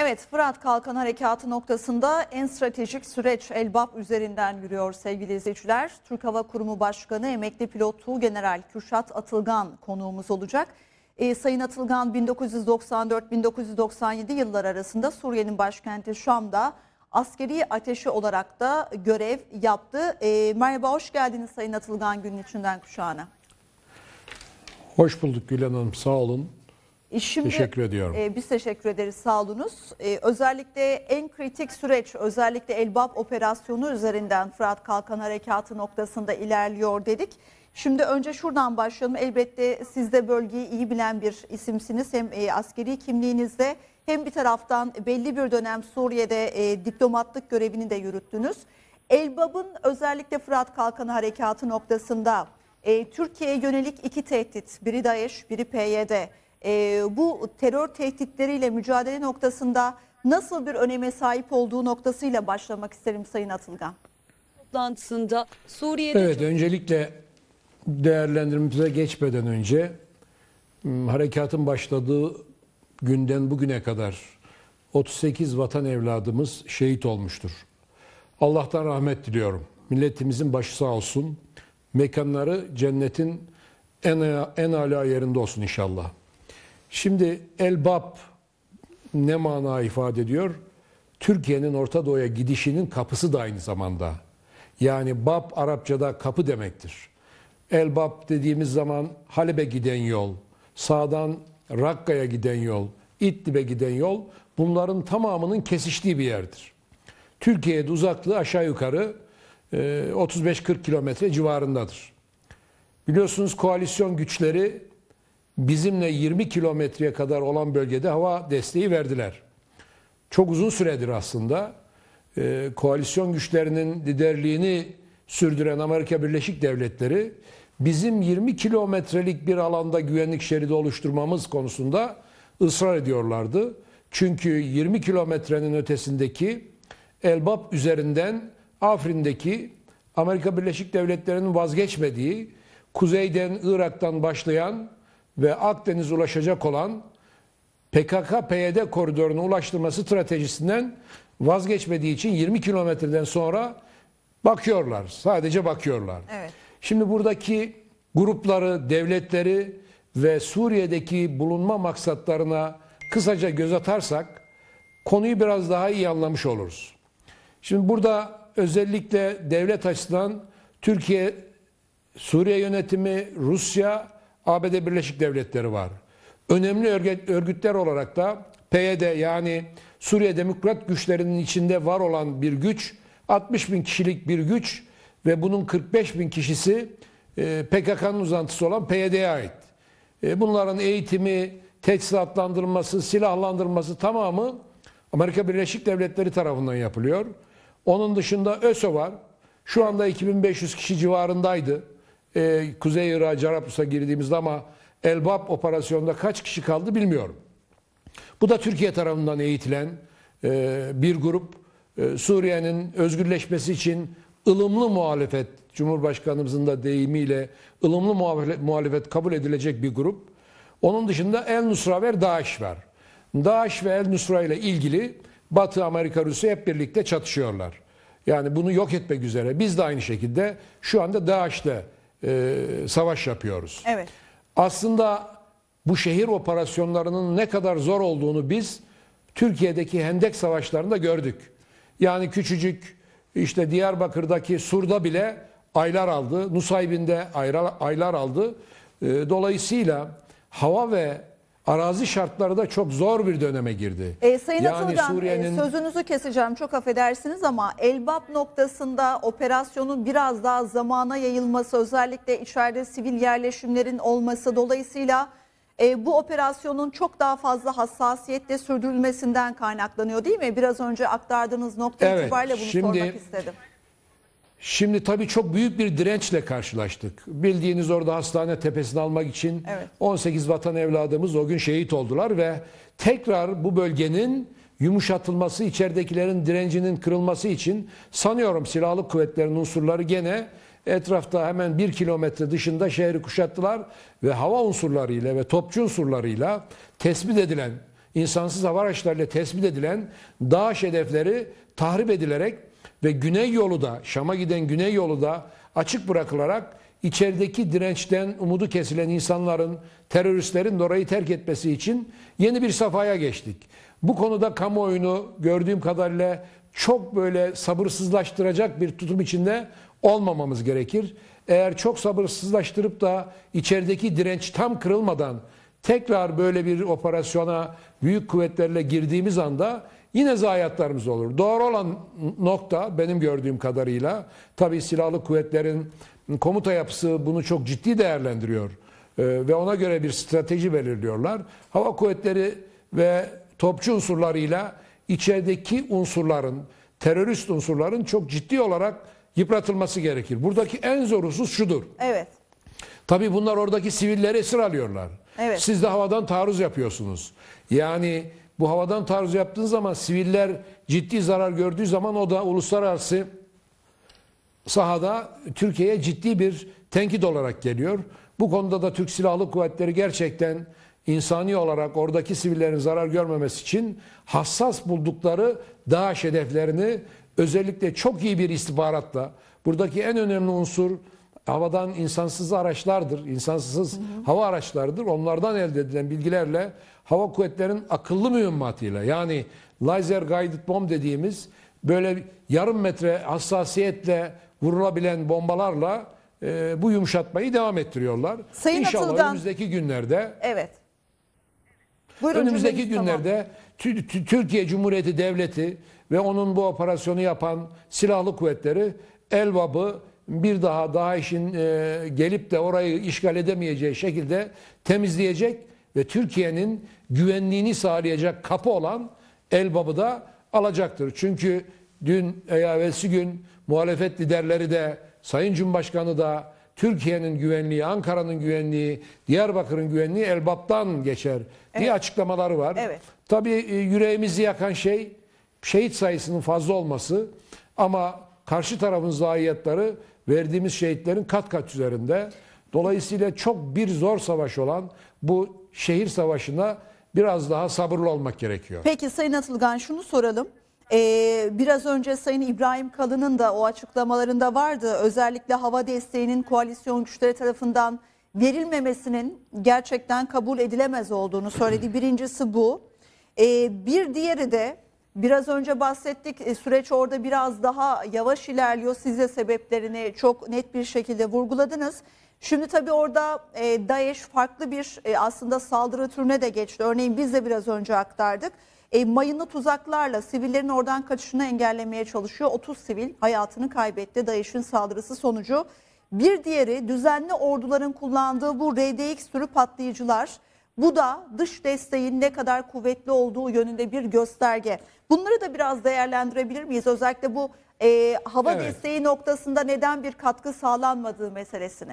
Evet Fırat Kalkan Harekatı noktasında en stratejik süreç Elbap üzerinden yürüyor sevgili izleyiciler. Türk Hava Kurumu Başkanı emekli pilot General Kürşat Atılgan konuğumuz olacak. E, Sayın Atılgan 1994-1997 yıllar arasında Suriye'nin başkenti Şam'da askeri ateşi olarak da görev yaptı. E, merhaba hoş geldiniz Sayın Atılgan günün içinden kuşağına. Hoş bulduk Gülen Hanım sağ olun şimdi, teşekkür ediyorum. E, biz teşekkür ederiz sağolunuz. E, özellikle en kritik süreç özellikle Elbap operasyonu üzerinden Fırat Kalkan Harekatı noktasında ilerliyor dedik. Şimdi önce şuradan başlayalım. Elbette siz de bölgeyi iyi bilen bir isimsiniz. Hem e, askeri kimliğinizde hem bir taraftan belli bir dönem Suriye'de e, diplomatlık görevini de yürüttünüz. Elbap'ın özellikle Fırat Kalkanı Harekatı noktasında e, Türkiye'ye yönelik iki tehdit, biri DAEŞ, biri PYD e, bu terör tehditleriyle mücadele noktasında nasıl bir öneme sahip olduğu noktasıyla başlamak isterim Sayın Atılgan. Toplantısında Suriye'de... Evet öncelikle değerlendirmemize geçmeden önce hmm, harekatın başladığı günden bugüne kadar 38 vatan evladımız şehit olmuştur. Allah'tan rahmet diliyorum. Milletimizin başı sağ olsun. Mekanları cennetin en, en ala yerinde olsun inşallah. Şimdi elbap ne mana ifade ediyor? Türkiye'nin Orta Doğu'ya gidişinin kapısı da aynı zamanda. Yani bab Arapçada kapı demektir. Elbap dediğimiz zaman Halep'e giden yol, sağdan Rakka'ya giden yol, İdlib'e giden yol bunların tamamının kesiştiği bir yerdir. Türkiye'de uzaklığı aşağı yukarı 35-40 e, kilometre civarındadır. Biliyorsunuz koalisyon güçleri bizimle 20 kilometreye kadar olan bölgede hava desteği verdiler. Çok uzun süredir aslında e, koalisyon güçlerinin liderliğini sürdüren Amerika Birleşik Devletleri bizim 20 kilometrelik bir alanda güvenlik şeridi oluşturmamız konusunda ısrar ediyorlardı. Çünkü 20 kilometrenin ötesindeki Elbap üzerinden Afrin'deki Amerika Birleşik Devletleri'nin vazgeçmediği kuzeyden Irak'tan başlayan ve Akdeniz ulaşacak olan PKK-PYD koridorunu ulaştırması stratejisinden vazgeçmediği için 20 kilometreden sonra bakıyorlar. Sadece bakıyorlar. Evet. Şimdi buradaki grupları, devletleri ve Suriye'deki bulunma maksatlarına kısaca göz atarsak konuyu biraz daha iyi anlamış oluruz. Şimdi burada özellikle devlet açısından Türkiye, Suriye yönetimi, Rusya ABD Birleşik Devletleri var. Önemli örgütler olarak da PYD yani Suriye Demokrat Güçlerinin içinde var olan bir güç, 60 bin kişilik bir güç ve bunun 45 bin kişisi e, PKK'nın uzantısı olan PYD'ye ait. E, bunların eğitimi, teçhizatlandırılması, silahlandırılması tamamı Amerika Birleşik Devletleri tarafından yapılıyor. Onun dışında ÖSO var. Şu anda 2500 kişi civarındaydı e, Kuzey Irak Carablus'a girdiğimizde ama Elbap operasyonda kaç kişi kaldı bilmiyorum. Bu da Türkiye tarafından eğitilen e, bir grup e, Suriye'nin özgürleşmesi için ılımlı muhalefet, Cumhurbaşkanımızın da deyimiyle ılımlı muhalefet kabul edilecek bir grup. Onun dışında El Nusra ve DAEŞ var. DAEŞ ve El Nusra ile ilgili Batı, Amerika, Rusya hep birlikte çatışıyorlar. Yani bunu yok etmek üzere. Biz de aynı şekilde şu anda DAEŞ'le e, savaş yapıyoruz. Evet. Aslında bu şehir operasyonlarının ne kadar zor olduğunu biz Türkiye'deki hendek savaşlarında gördük. Yani küçücük işte Diyarbakır'daki Sur'da bile aylar aldı. Nusaybin'de aylar, aylar aldı. E, dolayısıyla hava ve arazi şartları da çok zor bir döneme girdi. E, Sayın yani Atılgan e, Suriye'nin... sözünüzü keseceğim çok affedersiniz ama Elbap noktasında operasyonun biraz daha zamana yayılması özellikle içeride sivil yerleşimlerin olması dolayısıyla e, bu operasyonun çok daha fazla hassasiyetle sürdürülmesinden kaynaklanıyor değil mi? Biraz önce aktardığınız nokta evet, itibariyle bunu şimdi, sormak istedim. Şimdi tabii çok büyük bir dirençle karşılaştık. Bildiğiniz orada hastane tepesini almak için evet. 18 vatan evladımız o gün şehit oldular ve tekrar bu bölgenin yumuşatılması, içeridekilerin direncinin kırılması için sanıyorum silahlı kuvvetlerin unsurları gene etrafta hemen bir kilometre dışında şehri kuşattılar ve hava unsurlarıyla ve topçu unsurlarıyla tespit edilen, insansız hava araçlarıyla tespit edilen dağ hedefleri tahrip edilerek ve güney yolu da Şam'a giden güney yolu da açık bırakılarak içerideki dirençten umudu kesilen insanların, teröristlerin orayı terk etmesi için yeni bir safhaya geçtik. Bu konuda kamuoyunu gördüğüm kadarıyla çok böyle sabırsızlaştıracak bir tutum içinde olmamamız gerekir. Eğer çok sabırsızlaştırıp da içerideki direnç tam kırılmadan tekrar böyle bir operasyona büyük kuvvetlerle girdiğimiz anda yine zayiatlarımız olur. Doğru olan nokta benim gördüğüm kadarıyla tabii silahlı kuvvetlerin komuta yapısı bunu çok ciddi değerlendiriyor e, ve ona göre bir strateji belirliyorlar. Hava kuvvetleri ve topçu unsurlarıyla içerideki unsurların, terörist unsurların çok ciddi olarak yıpratılması gerekir. Buradaki en zor husus şudur. Evet. Tabii bunlar oradaki sivilleri esir alıyorlar. Evet. Siz de havadan taarruz yapıyorsunuz. Yani bu havadan taarruz yaptığın zaman siviller ciddi zarar gördüğü zaman o da uluslararası sahada Türkiye'ye ciddi bir tenkit olarak geliyor. Bu konuda da Türk Silahlı Kuvvetleri gerçekten insani olarak oradaki sivillerin zarar görmemesi için hassas buldukları DAEŞ hedeflerini özellikle çok iyi bir istihbaratla buradaki en önemli unsur havadan insansız araçlardır, insansız hı hı. hava araçlardır. Onlardan elde edilen bilgilerle hava kuvvetlerinin akıllı mühimmatıyla yani laser guided bomb dediğimiz böyle yarım metre hassasiyetle vurulabilen bombalarla e, bu yumuşatmayı devam ettiriyorlar. Sayın İnşallah Atılgan, önümüzdeki günlerde Evet. Buyurun, önümüzdeki günlerde tamam. Türkiye Cumhuriyeti Devleti ve onun bu operasyonu yapan silahlı kuvvetleri Elbab'ı bir daha DAEŞ'in e, gelip de orayı işgal edemeyeceği şekilde temizleyecek ve Türkiye'nin güvenliğini sağlayacak kapı olan Elbab'ı da alacaktır. Çünkü dün veya evvelsi gün muhalefet liderleri de Sayın Cumhurbaşkanı da Türkiye'nin güvenliği, Ankara'nın güvenliği, Diyarbakır'ın güvenliği Elbap'tan geçer evet. diye açıklamaları var. Evet. Tabii e, yüreğimizi yakan şey şehit sayısının fazla olması ama karşı tarafın zayiatları verdiğimiz şehitlerin kat kat üzerinde. Dolayısıyla çok bir zor savaş olan bu şehir savaşına biraz daha sabırlı olmak gerekiyor. Peki Sayın Atılgan şunu soralım. Ee, biraz önce Sayın İbrahim Kalın'ın da o açıklamalarında vardı. Özellikle hava desteğinin koalisyon güçleri tarafından verilmemesinin gerçekten kabul edilemez olduğunu söyledi. Birincisi bu. Ee, bir diğeri de Biraz önce bahsettik e, süreç orada biraz daha yavaş ilerliyor. Size sebeplerini çok net bir şekilde vurguladınız. Şimdi tabii orada e, DAEŞ farklı bir e, aslında saldırı türüne de geçti. Örneğin biz de biraz önce aktardık. E, mayınlı tuzaklarla sivillerin oradan kaçışını engellemeye çalışıyor. 30 sivil hayatını kaybetti DAEŞ'in saldırısı sonucu. Bir diğeri düzenli orduların kullandığı bu RDX türü patlayıcılar. Bu da dış desteğin ne kadar kuvvetli olduğu yönünde bir gösterge. Bunları da biraz değerlendirebilir miyiz? Özellikle bu e, hava evet. desteği noktasında neden bir katkı sağlanmadığı meselesini.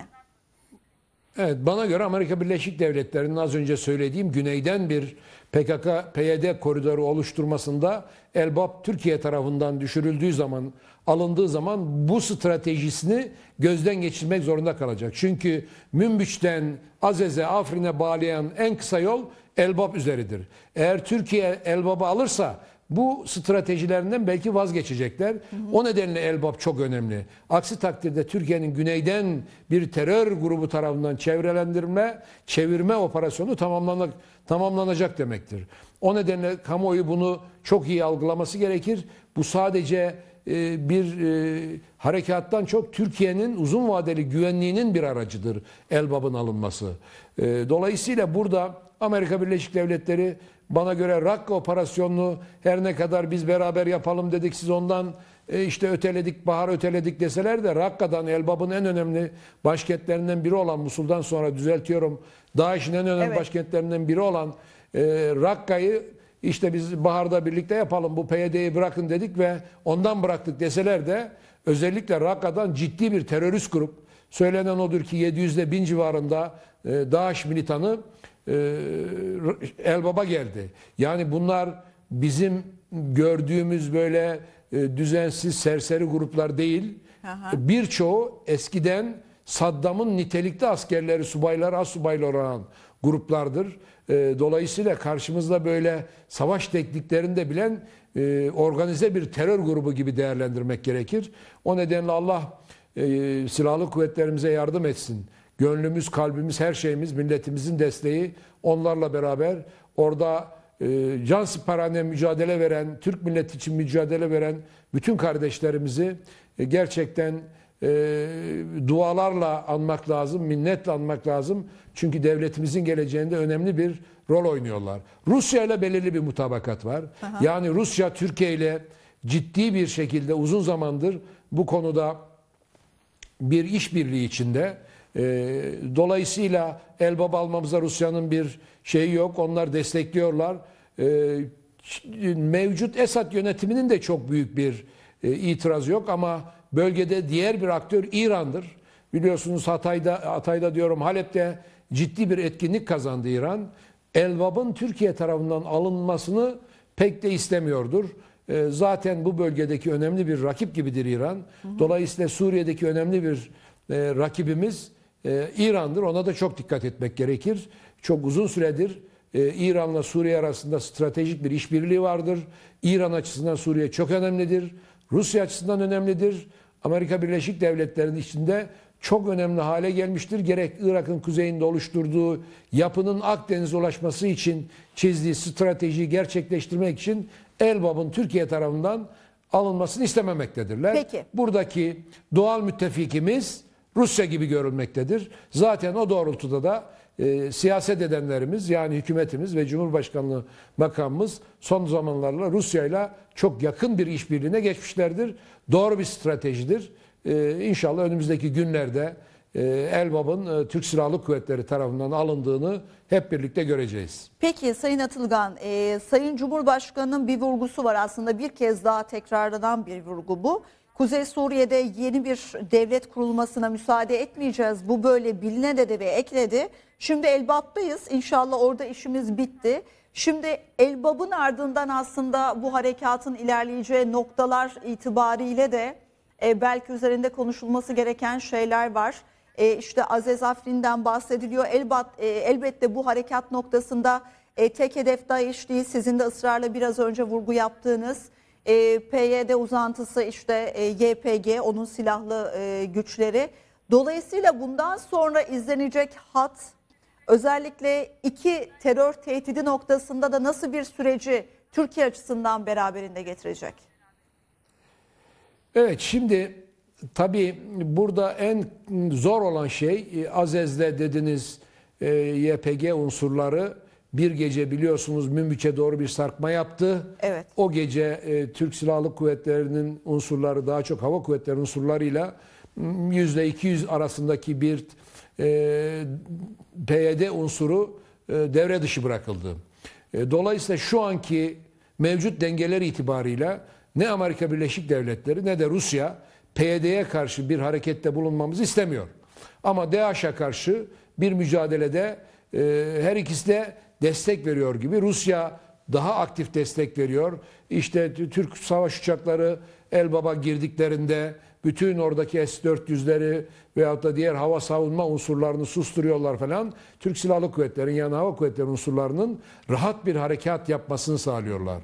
Evet bana göre Amerika Birleşik Devletleri'nin az önce söylediğim güneyden bir PKK-PYD koridoru oluşturmasında Elbap Türkiye tarafından düşürüldüğü zaman alındığı zaman bu stratejisini gözden geçirmek zorunda kalacak. Çünkü Münbiç'ten Azez'e, Afrin'e bağlayan en kısa yol Elbap üzeridir. Eğer Türkiye Elbap'ı alırsa bu stratejilerinden belki vazgeçecekler. Hı hı. O nedenle Elbap çok önemli. Aksi takdirde Türkiye'nin güneyden bir terör grubu tarafından çevrelendirme, çevirme operasyonu tamamlanak, tamamlanacak demektir. O nedenle kamuoyu bunu çok iyi algılaması gerekir. Bu sadece e, bir e, harekattan çok Türkiye'nin uzun vadeli güvenliğinin bir aracıdır Elbab'ın alınması. E, dolayısıyla burada Amerika Birleşik Devletleri bana göre Rakka operasyonunu her ne kadar biz beraber yapalım dedik siz ondan işte öteledik, bahar öteledik deseler de Rakka'dan Elbab'ın en önemli başkentlerinden biri olan Musul'dan sonra düzeltiyorum. Daesh'in en önemli evet. başkentlerinden biri olan e, Rakka'yı işte biz baharda birlikte yapalım bu PYD'yi bırakın dedik ve ondan bıraktık deseler de özellikle Raqqa'dan ciddi bir terörist grup söylenen odur ki 700 ile 1000 civarında e, DAEŞ militanı e, Elbaba geldi. Yani bunlar bizim gördüğümüz böyle e, düzensiz serseri gruplar değil. Birçoğu eskiden Saddam'ın nitelikli askerleri, subayları, as subayları olan gruplardır. E, dolayısıyla karşımızda böyle savaş tekniklerini de bilen e, organize bir terör grubu gibi değerlendirmek gerekir. O nedenle Allah e, silahlı kuvvetlerimize yardım etsin. Gönlümüz, kalbimiz, her şeyimiz, milletimizin desteği onlarla beraber orada can siparane mücadele veren, Türk milleti için mücadele veren bütün kardeşlerimizi gerçekten e, dualarla anmak lazım, minnetle anmak lazım. Çünkü devletimizin geleceğinde önemli bir rol oynuyorlar. Rusya ile belirli bir mutabakat var. Aha. Yani Rusya Türkiye ile ciddi bir şekilde uzun zamandır bu konuda bir işbirliği içinde. E, dolayısıyla elbab almamıza Rusya'nın bir şeyi yok. Onlar destekliyorlar. E, mevcut Esad yönetiminin de çok büyük bir e, itiraz yok ama Bölgede diğer bir aktör İran'dır. Biliyorsunuz Hatay'da, Hatay'da diyorum Halep'te ciddi bir etkinlik kazandı İran. Elvab'ın Türkiye tarafından alınmasını pek de istemiyordur. Ee, zaten bu bölgedeki önemli bir rakip gibidir İran. Dolayısıyla Suriye'deki önemli bir e, rakibimiz e, İran'dır. Ona da çok dikkat etmek gerekir. Çok uzun süredir e, İran'la Suriye arasında stratejik bir işbirliği vardır. İran açısından Suriye çok önemlidir. Rusya açısından önemlidir. Amerika Birleşik Devletleri'nin içinde çok önemli hale gelmiştir. Gerek Irak'ın kuzeyinde oluşturduğu yapının Akdeniz'e ulaşması için çizdiği stratejiyi gerçekleştirmek için Elbab'ın Türkiye tarafından alınmasını istememektedirler. Peki. Buradaki doğal müttefikimiz Rusya gibi görülmektedir. Zaten o doğrultuda da e, siyaset edenlerimiz yani hükümetimiz ve Cumhurbaşkanlığı makamımız son zamanlarla ile çok yakın bir işbirliğine geçmişlerdir. Doğru bir stratejidir. E, inşallah önümüzdeki günlerde e, Elbab'ın e, Türk Silahlı Kuvvetleri tarafından alındığını hep birlikte göreceğiz. Peki Sayın Atılgan, e, Sayın Cumhurbaşkanı'nın bir vurgusu var aslında bir kez daha tekrarlanan bir vurgu bu. Kuzey Suriye'de yeni bir devlet kurulmasına müsaade etmeyeceğiz. Bu böyle biline dedi ve ekledi. Şimdi Elbap'tayız. İnşallah orada işimiz bitti. Şimdi Elbab'ın ardından aslında bu harekatın ilerleyeceği noktalar itibariyle de e, belki üzerinde konuşulması gereken şeyler var. E, işte Aziz Afrin'den bahsediliyor. Elbat, e, elbette bu harekat noktasında e, tek hedef DAEŞ değil. Sizin de ısrarla biraz önce vurgu yaptığınız e, PYD uzantısı işte e, YPG onun silahlı e, güçleri. Dolayısıyla bundan sonra izlenecek hat özellikle iki terör tehdidi noktasında da nasıl bir süreci Türkiye açısından beraberinde getirecek? Evet şimdi tabii burada en zor olan şey e, Azez'de dediniz e, YPG unsurları bir gece biliyorsunuz Münbiç'e doğru bir sarkma yaptı. Evet. O gece e, Türk Silahlı Kuvvetleri'nin unsurları daha çok hava kuvvetleri unsurlarıyla %200 arasındaki bir e, PYD unsuru e, devre dışı bırakıldı. E, dolayısıyla şu anki mevcut dengeler itibarıyla ne Amerika Birleşik Devletleri ne de Rusya PYD'ye karşı bir harekette bulunmamızı istemiyor. Ama DAEŞ'e karşı bir mücadelede e, her ikisi de destek veriyor gibi Rusya daha aktif destek veriyor. İşte Türk savaş uçakları Elbaba girdiklerinde bütün oradaki S-400'leri veyahut da diğer hava savunma unsurlarını susturuyorlar falan. Türk Silahlı Kuvvetleri'nin yani hava kuvvetleri unsurlarının rahat bir harekat yapmasını sağlıyorlar.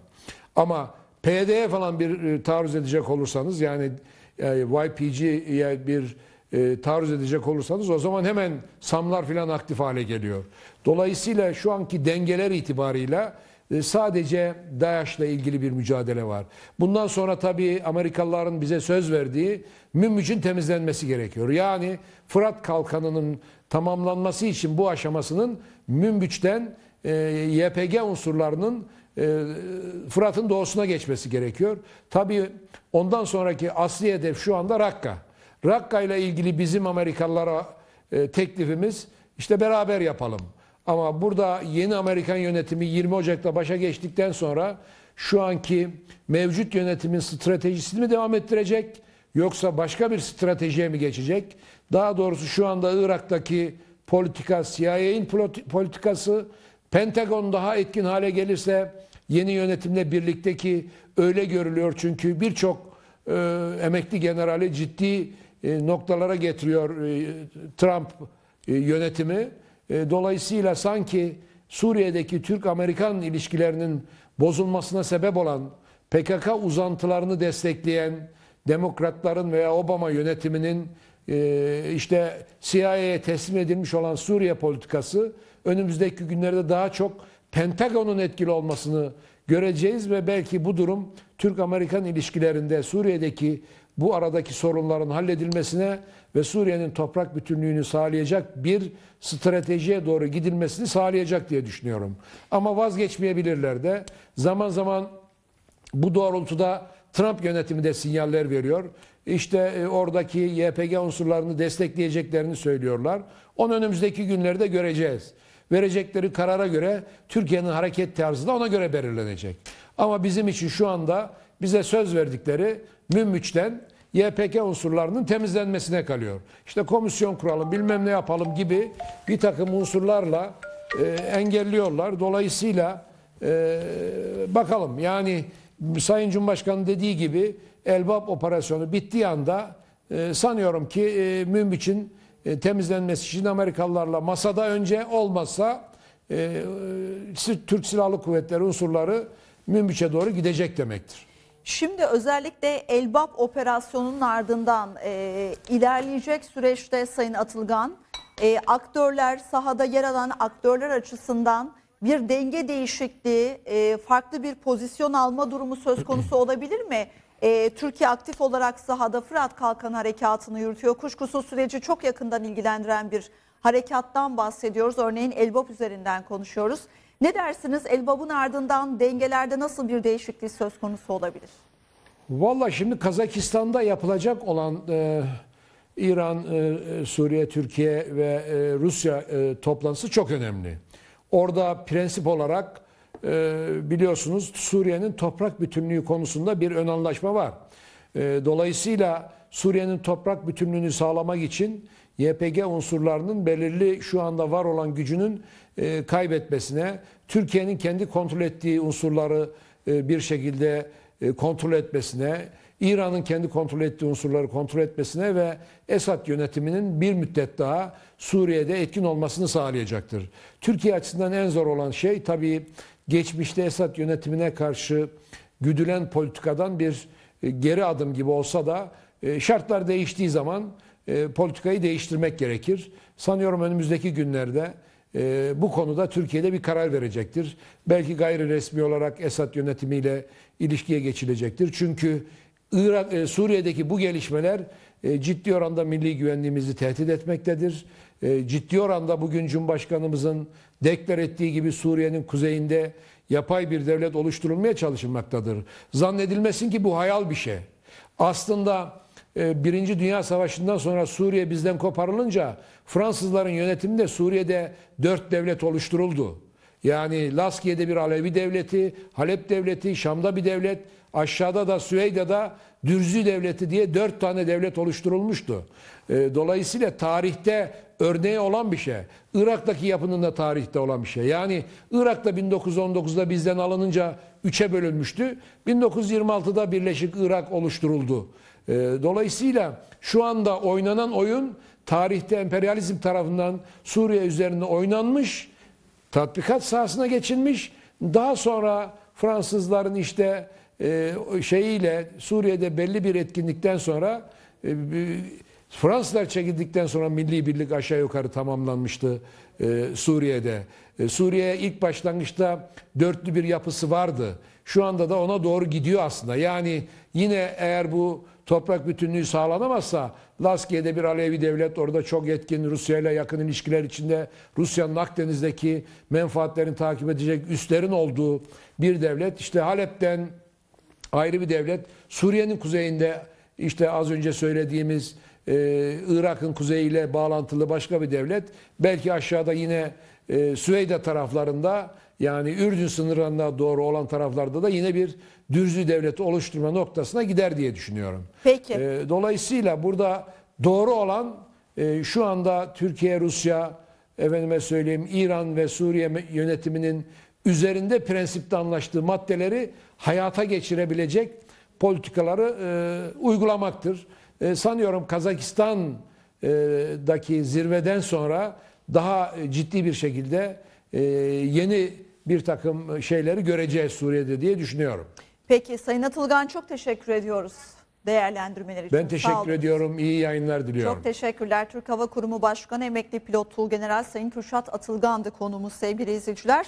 Ama PYD'ye falan bir e, taarruz edecek olursanız yani e, YPG'ye bir e, taarruz edecek olursanız o zaman hemen samlar filan aktif hale geliyor. Dolayısıyla şu anki dengeler itibarıyla e, sadece DAEŞ'le ilgili bir mücadele var. Bundan sonra tabii Amerikalıların bize söz verdiği mümmücün temizlenmesi gerekiyor. Yani Fırat Kalkanı'nın tamamlanması için bu aşamasının mümbüçten e, YPG unsurlarının e, Fırat'ın doğusuna geçmesi gerekiyor. Tabii ondan sonraki asli hedef şu anda Rakka. Rakka ile ilgili bizim Amerikalılara e, teklifimiz işte beraber yapalım. Ama burada yeni Amerikan yönetimi 20 Ocak'ta başa geçtikten sonra şu anki mevcut yönetimin stratejisini mi devam ettirecek yoksa başka bir stratejiye mi geçecek? Daha doğrusu şu anda Irak'taki politika, CIA'in politikası, Pentagon daha etkin hale gelirse yeni yönetimle birlikteki öyle görülüyor çünkü birçok e, emekli generali ciddi e, noktalara getiriyor e, Trump e, yönetimi. Dolayısıyla sanki Suriye'deki Türk-Amerikan ilişkilerinin bozulmasına sebep olan PKK uzantılarını destekleyen demokratların veya Obama yönetiminin işte CIA'ye teslim edilmiş olan Suriye politikası önümüzdeki günlerde daha çok Pentagon'un etkili olmasını göreceğiz ve belki bu durum Türk-Amerikan ilişkilerinde Suriye'deki bu aradaki sorunların halledilmesine ve Suriye'nin toprak bütünlüğünü sağlayacak bir stratejiye doğru gidilmesini sağlayacak diye düşünüyorum. Ama vazgeçmeyebilirler de. Zaman zaman bu doğrultuda Trump yönetimi de sinyaller veriyor. İşte e, oradaki YPG unsurlarını destekleyeceklerini söylüyorlar. Onu önümüzdeki günlerde göreceğiz. Verecekleri karara göre Türkiye'nin hareket tarzı da ona göre belirlenecek. Ama bizim için şu anda bize söz verdikleri Münbiç'ten YPG unsurlarının temizlenmesine kalıyor. İşte komisyon kuralım bilmem ne yapalım gibi bir takım unsurlarla e, engelliyorlar. Dolayısıyla e, bakalım yani Sayın Cumhurbaşkanı dediği gibi Elbap operasyonu bittiği anda e, sanıyorum ki e, Münbiç'in e, temizlenmesi için Amerikalılarla masada önce olmazsa e, e Türk Silahlı Kuvvetleri unsurları Münbiç'e doğru gidecek demektir. Şimdi özellikle Elbap operasyonunun ardından e, ilerleyecek süreçte Sayın Atılgan, e, aktörler, sahada yer alan aktörler açısından bir denge değişikliği, e, farklı bir pozisyon alma durumu söz konusu olabilir mi? E, Türkiye aktif olarak sahada Fırat Kalkan Harekatı'nı yürütüyor. Kuşkusuz süreci çok yakından ilgilendiren bir harekattan bahsediyoruz. Örneğin Elbap üzerinden konuşuyoruz. Ne dersiniz Elbab'ın ardından dengelerde nasıl bir değişiklik söz konusu olabilir? Valla şimdi Kazakistan'da yapılacak olan e, İran, e, e, Suriye, Türkiye ve e, Rusya e, toplantısı çok önemli. Orada prensip olarak e, biliyorsunuz Suriye'nin toprak bütünlüğü konusunda bir ön anlaşma var. E, dolayısıyla Suriye'nin toprak bütünlüğünü sağlamak için YPG unsurlarının belirli şu anda var olan gücünün e, kaybetmesine, Türkiye'nin kendi kontrol ettiği unsurları e, bir şekilde e, kontrol etmesine, İran'ın kendi kontrol ettiği unsurları kontrol etmesine ve Esad yönetiminin bir müddet daha Suriye'de etkin olmasını sağlayacaktır. Türkiye açısından en zor olan şey tabii geçmişte Esad yönetimine karşı güdülen politikadan bir e, geri adım gibi olsa da e, şartlar değiştiği zaman e, politikayı değiştirmek gerekir. Sanıyorum önümüzdeki günlerde e, bu konuda Türkiye'de bir karar verecektir. Belki gayri resmi olarak Esad yönetimiyle ilişkiye geçilecektir. Çünkü Irak, e, Suriye'deki bu gelişmeler e, ciddi oranda milli güvenliğimizi tehdit etmektedir. E, ciddi oranda bugün Cumhurbaşkanımızın deklar ettiği gibi Suriye'nin kuzeyinde yapay bir devlet oluşturulmaya çalışılmaktadır. Zannedilmesin ki bu hayal bir şey. Aslında ee, Birinci Dünya Savaşı'ndan sonra Suriye bizden koparılınca Fransızların yönetiminde Suriye'de dört devlet oluşturuldu. Yani Laskiye'de bir Alevi devleti, Halep devleti, Şam'da bir devlet, aşağıda da Süveyda'da Dürzü devleti diye dört tane devlet oluşturulmuştu. Ee, dolayısıyla tarihte örneği olan bir şey. Irak'taki yapının da tarihte olan bir şey. Yani Irak'ta 1919'da bizden alınınca üçe bölünmüştü. 1926'da Birleşik Irak oluşturuldu. Ee, dolayısıyla şu anda oynanan oyun tarihte emperyalizm tarafından Suriye üzerinde oynanmış, tatbikat sahasına geçilmiş. Daha sonra Fransızların işte e, şeyiyle Suriye'de belli bir etkinlikten sonra e, Fransızlar çekildikten sonra milli birlik aşağı yukarı tamamlanmıştı e, Suriye'de. Suriye ilk başlangıçta dörtlü bir yapısı vardı. Şu anda da ona doğru gidiyor aslında. Yani yine eğer bu toprak bütünlüğü sağlanamazsa Laskiye'de bir Alevi devlet orada çok yetkin Rusya ile yakın ilişkiler içinde Rusya'nın Akdeniz'deki menfaatlerini takip edecek üstlerin olduğu bir devlet işte Halep'ten ayrı bir devlet Suriye'nin kuzeyinde işte az önce söylediğimiz e, Irak'ın kuzeyiyle bağlantılı başka bir devlet belki aşağıda yine e, Süveyde taraflarında yani Ürdün sınırlarına doğru olan taraflarda da yine bir dürüzlü devleti oluşturma noktasına gider diye düşünüyorum. Peki. E, dolayısıyla burada doğru olan e, şu anda Türkiye, Rusya, efendime söyleyeyim İran ve Suriye yönetiminin üzerinde prensipte anlaştığı maddeleri hayata geçirebilecek politikaları e, uygulamaktır. E, sanıyorum Kazakistan'daki e, zirveden sonra daha e, ciddi bir şekilde e, yeni bir takım e, şeyleri göreceğiz Suriye'de diye düşünüyorum. Peki Sayın Atılgan çok teşekkür ediyoruz değerlendirmeleri için. Ben teşekkür ediyorum. İyi yayınlar diliyorum. Çok teşekkürler. Türk Hava Kurumu Başkanı Emekli Pilot Tuğ General Sayın Kürşat Atılgan'dı konumuz sevgili izleyiciler.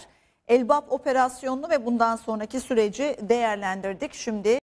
Elbap operasyonunu ve bundan sonraki süreci değerlendirdik. Şimdi